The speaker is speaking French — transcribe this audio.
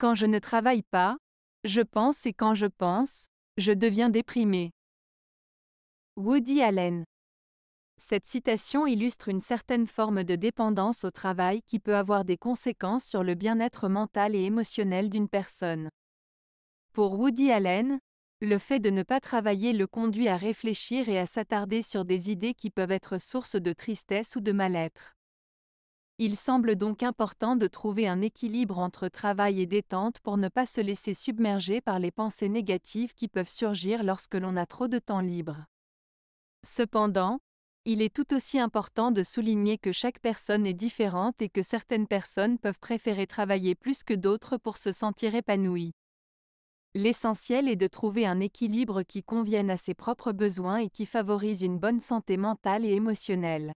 Quand je ne travaille pas, je pense et quand je pense, je deviens déprimé. Woody Allen. Cette citation illustre une certaine forme de dépendance au travail qui peut avoir des conséquences sur le bien-être mental et émotionnel d'une personne. Pour Woody Allen, le fait de ne pas travailler le conduit à réfléchir et à s'attarder sur des idées qui peuvent être source de tristesse ou de mal-être. Il semble donc important de trouver un équilibre entre travail et détente pour ne pas se laisser submerger par les pensées négatives qui peuvent surgir lorsque l'on a trop de temps libre. Cependant, il est tout aussi important de souligner que chaque personne est différente et que certaines personnes peuvent préférer travailler plus que d'autres pour se sentir épanouies. L'essentiel est de trouver un équilibre qui convienne à ses propres besoins et qui favorise une bonne santé mentale et émotionnelle.